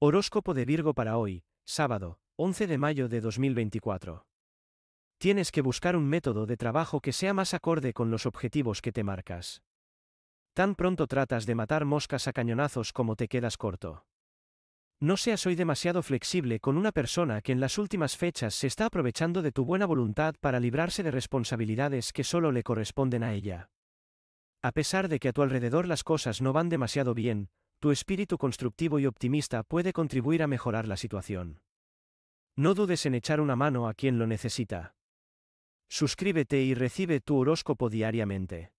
Horóscopo de Virgo para hoy, sábado, 11 de mayo de 2024. Tienes que buscar un método de trabajo que sea más acorde con los objetivos que te marcas. Tan pronto tratas de matar moscas a cañonazos como te quedas corto. No seas hoy demasiado flexible con una persona que en las últimas fechas se está aprovechando de tu buena voluntad para librarse de responsabilidades que solo le corresponden a ella. A pesar de que a tu alrededor las cosas no van demasiado bien, tu espíritu constructivo y optimista puede contribuir a mejorar la situación. No dudes en echar una mano a quien lo necesita. Suscríbete y recibe tu horóscopo diariamente.